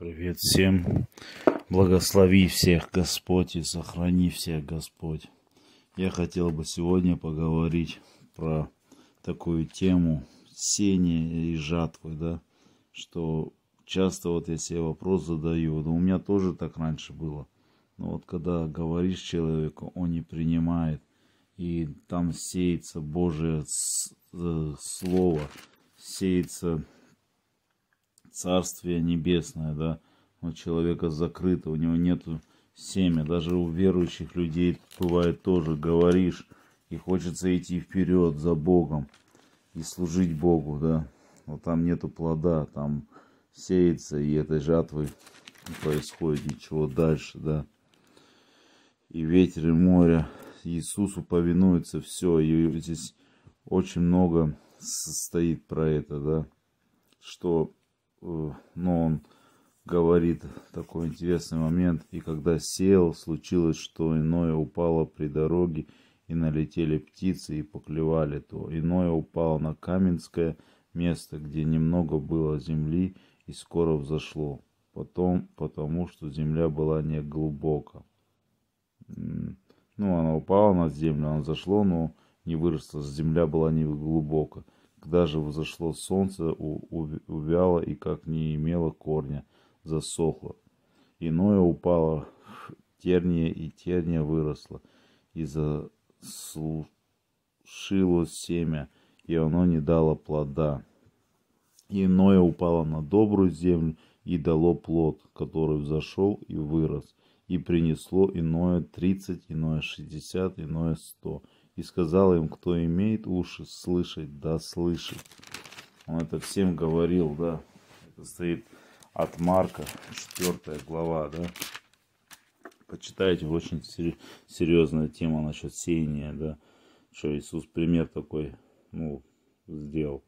Привет всем. Благослови всех Господь и сохрани всех Господь. Я хотел бы сегодня поговорить про такую тему сения и жатвы, да, что часто вот я себе вопрос задаю, да ну, у меня тоже так раньше было, но вот когда говоришь человеку, он не принимает, и там сеется Божие э, Слово, сеется Царствие Небесное, да, у человека закрыто, у него нет семя. Даже у верующих людей бывает тоже, говоришь, и хочется идти вперед за Богом и служить Богу, да. Но там нету плода, там сеется, и этой жатвы не происходит ничего дальше, да. И ветер, и море, Иисусу повинуется все, и здесь очень много состоит про это, да, что Э, но он говорит такой интересный момент. И когда сел, случилось, что иное упало при дороге, и налетели птицы, и поклевали то. Иное упало на каменское место, где немного было земли, и скоро взошло. Потом, потому что земля была не глубока Ну, она упала на землю, она зашло, но не выросла. Земля была не глубока когда же возошло солнце, увяло и, как не имело корня, засохло. Иное упало в терние, и терния выросло, и засушило семя, и оно не дало плода. Иное упало на добрую землю, и дало плод, который взошел и вырос, и принесло иное тридцать, иное шестьдесят, иное сто – и сказал им, кто имеет уши слышать, да слышит. Он это всем говорил, да. Это стоит от Марка, 4 глава, да. Почитайте, очень серьезная тема насчет сеяния, да. Что Иисус пример такой, ну, сделал.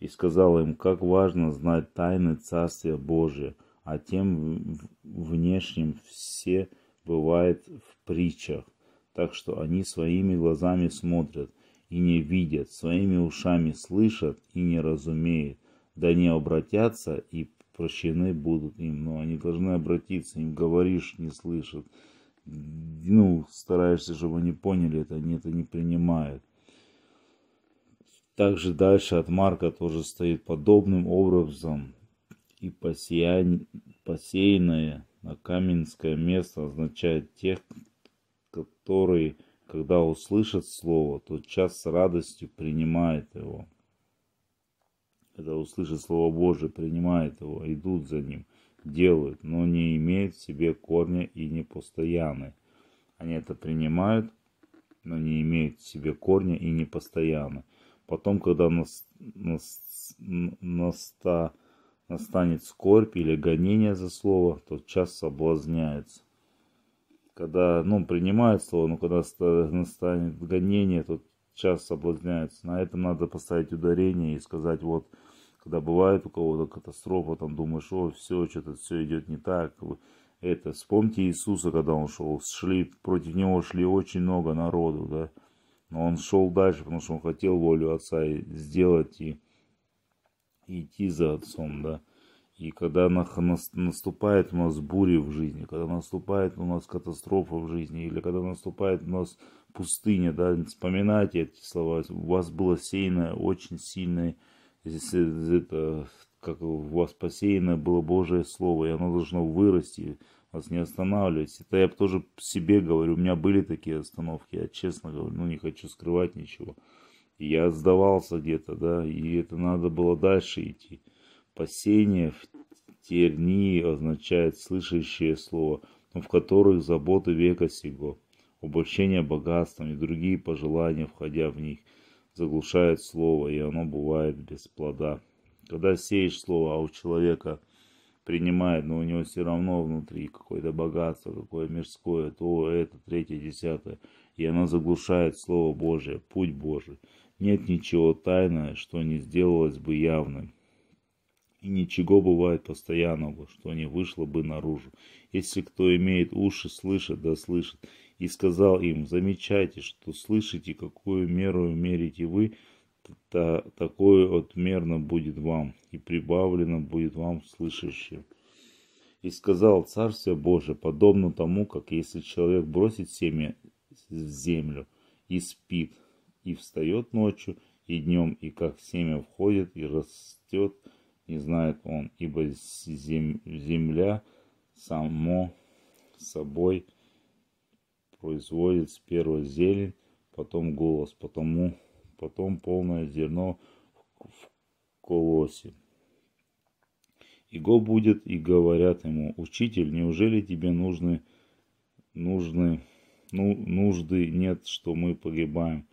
И сказал им, как важно знать тайны Царствия Божия, а тем внешним все бывает в притчах так что они своими глазами смотрят и не видят, своими ушами слышат и не разумеют, да не обратятся и прощены будут им, но они должны обратиться, им говоришь, не слышат, ну, стараешься, чтобы они поняли это, они это не принимают. Также дальше от Марка тоже стоит подобным образом и посеянное на каменское место означает тех, который, когда услышит слово, тот час с радостью принимает его. Когда услышит слово Божие, принимает его, идут за ним, делают, но не имеют в себе корня и не постоянны. Они это принимают, но не имеют в себе корня и не постоянны. Потом, когда настанет скорбь или гонение за слово, тот час соблазняется когда, ну, принимает слово, но когда настанет гонение, тут час соблазняется. На этом надо поставить ударение и сказать, вот, когда бывает у кого-то катастрофа, там думаешь, о, все, что-то все идет не так. Это, вспомните Иисуса, когда он шел, шли, против него шли очень много народу, да. Но он шел дальше, потому что он хотел волю Отца сделать и, и идти за Отцом, да. И когда наступает у нас буря в жизни, когда наступает у нас катастрофа в жизни, или когда наступает у нас пустыня, да, вспоминайте эти слова. У вас было сеяно очень сильное, это, как у вас посеяно было Божие Слово, и оно должно вырасти, вас не останавливать. Это я тоже себе говорю, у меня были такие остановки, я честно говорю, ну не хочу скрывать ничего. я сдавался где-то, да, и это надо было дальше идти. Спасение в тернии означает слышащее слово, но в которых заботы века сего, обольщение богатством и другие пожелания, входя в них, заглушает слово, и оно бывает без плода. Когда сеешь слово, а у человека принимает, но у него все равно внутри какое-то богатство, какое мирское, то это, третье, десятое, и оно заглушает Слово Божие, путь Божий. Нет ничего тайного, что не сделалось бы явным. И ничего бывает постоянного, что не вышло бы наружу. Если кто имеет уши, слышит, да слышит. И сказал им, замечайте, что слышите, какую меру мерите вы, то такое отмерно будет вам, и прибавлено будет вам слышащим. И сказал, Царствие Божие подобно тому, как если человек бросит семя в землю и спит, и встает ночью, и днем, и как семя входит и растет, не знает он, ибо земля само собой производит сперва зелень, потом голос, потому, потом полное зерно в колосе. Иго будет, и говорят ему, «Учитель, неужели тебе нужны, нужны, ну, нужды нет, что мы погибаем?»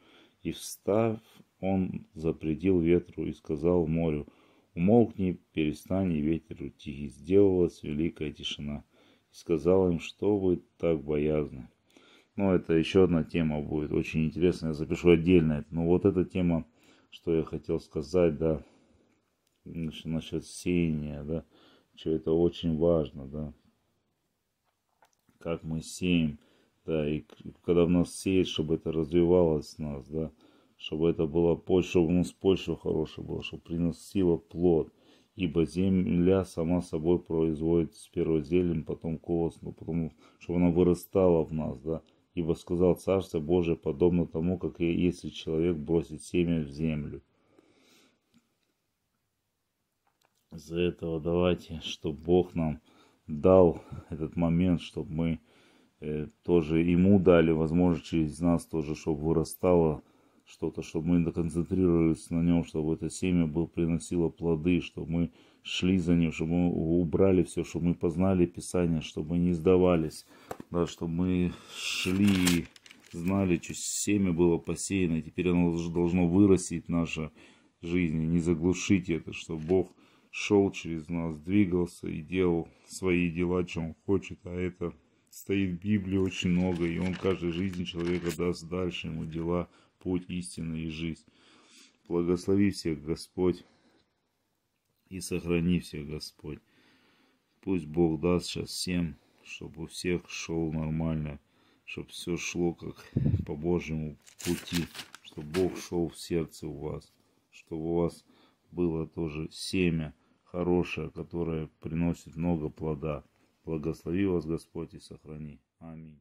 И встав, он запретил ветру и сказал морю, Умолкни, перестань, и ветер утихи. Сделалась великая тишина. И сказал им, что вы так боязны. Но ну, это еще одна тема будет, очень интересная, я запишу отдельно. Но вот эта тема, что я хотел сказать, да, насчет сеяния, да, что это очень важно, да, как мы сеем, да, и когда в нас сеет, чтобы это развивалось в нас, да, чтобы это было почва, чтобы у нас почва хорошая была, чтобы приносила плод. Ибо земля сама собой производит с первого зелень, потом колос, но потом, чтобы она вырастала в нас, да. Ибо сказал Царство Божие подобно тому, как если человек бросит семя в землю. Из-за этого давайте, чтобы Бог нам дал этот момент, чтобы мы э, тоже Ему дали возможность через нас тоже, чтобы вырастало что-то, чтобы мы концентрировались на нем, чтобы это семя было, приносило плоды, чтобы мы шли за ним, чтобы мы убрали все, чтобы мы познали Писание, чтобы мы не сдавались, да, чтобы мы шли, знали, что семя было посеяно, и теперь оно должно вырастить наша жизнь, не заглушить это, чтобы Бог шел через нас, двигался и делал свои дела, чем он хочет, а это стоит в Библии очень много, и он каждой жизни человека даст дальше ему дела, путь, истина и жизнь. Благослови всех, Господь, и сохрани всех, Господь. Пусть Бог даст сейчас всем, чтобы у всех шел нормально, чтобы все шло как по Божьему пути, чтобы Бог шел в сердце у вас, чтобы у вас было тоже семя хорошее, которое приносит много плода. Благослови вас Господь и сохрани. Аминь.